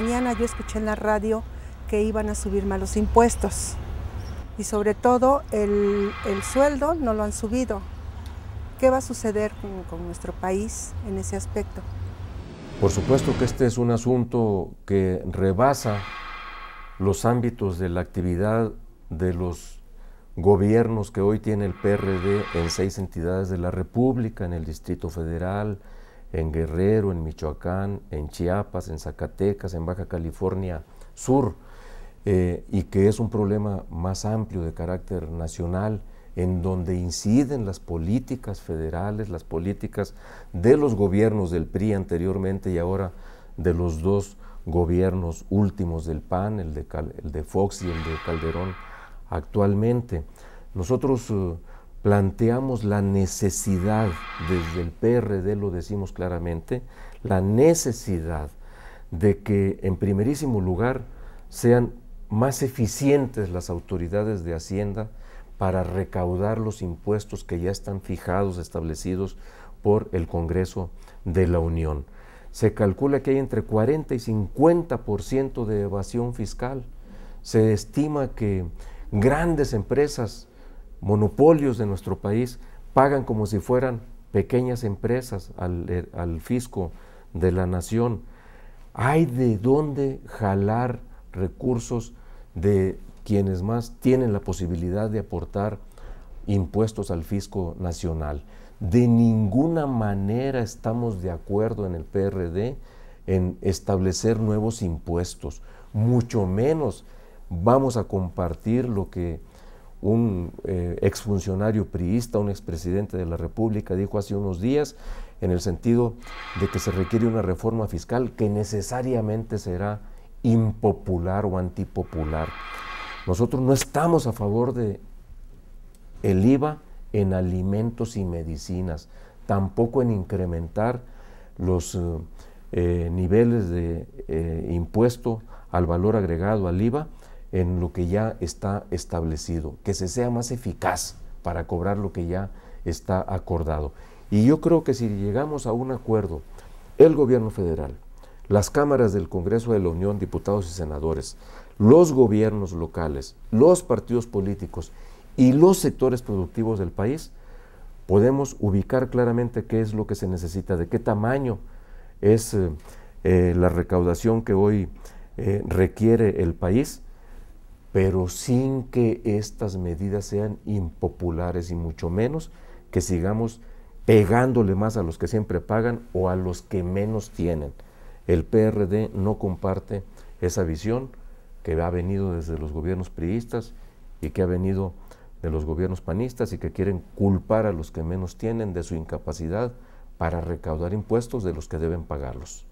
mañana yo escuché en la radio que iban a subir malos los impuestos y sobre todo el, sueldo no lo han subido. ¿Qué va a suceder con, con, nuestro país en ese aspecto? Por supuesto que este es un asunto que rebasa los ámbitos de la actividad de los gobiernos que hoy tiene el PRD en seis entidades de la República, en el Distrito Federal, en Guerrero, en Michoacán, en Chiapas, en Zacatecas, en Baja California Sur, eh, y que es un problema más amplio de carácter nacional en donde inciden las políticas federales, las políticas de los gobiernos del PRI anteriormente y ahora de los dos gobiernos últimos del PAN, el de, el de Fox y el de Calderón actualmente. Nosotros eh, planteamos la necesidad, desde el PRD lo decimos claramente, la necesidad de que en primerísimo lugar sean más eficientes las autoridades de Hacienda para recaudar los impuestos que ya están fijados, establecidos por el Congreso de la Unión. Se calcula que hay entre 40 y 50% de evasión fiscal. Se estima que grandes empresas monopolios de nuestro país pagan como si fueran pequeñas empresas eh, al, fisco de la nación. Hay de dónde jalar recursos de quienes más tienen la posibilidad de aportar impuestos al fisco nacional. De ninguna manera estamos de acuerdo en el PRD en establecer nuevos impuestos, mucho menos vamos a compartir lo que un eh, exfuncionario priista, un expresidente de la República, dijo hace unos días, en el sentido de que se requiere una reforma fiscal que necesariamente será impopular o antipopular. Nosotros no estamos a favor de el IVA en alimentos y medicinas, tampoco en incrementar los eh, eh, niveles de impuesto al valor agregado al IVA en lo que ya está establecido, que se sea más eficaz para cobrar lo que ya está acordado. Y yo creo que si llegamos a un acuerdo, el gobierno federal, las cámaras del Congreso de la Unión, diputados y senadores, los gobiernos locales, los partidos políticos y los sectores productivos del país, podemos ubicar claramente qué es lo que se necesita, de qué tamaño es eh, eh, la recaudación que hoy eh, requiere el país pero sin que estas medidas sean impopulares y mucho menos que sigamos pegándole más a los que siempre pagan o a los que menos tienen. El PRD no comparte esa visión que ha venido desde los gobiernos priistas y que ha venido de los gobiernos panistas y que quieren culpar a los que menos tienen de su incapacidad para recaudar impuestos de los que deben pagarlos.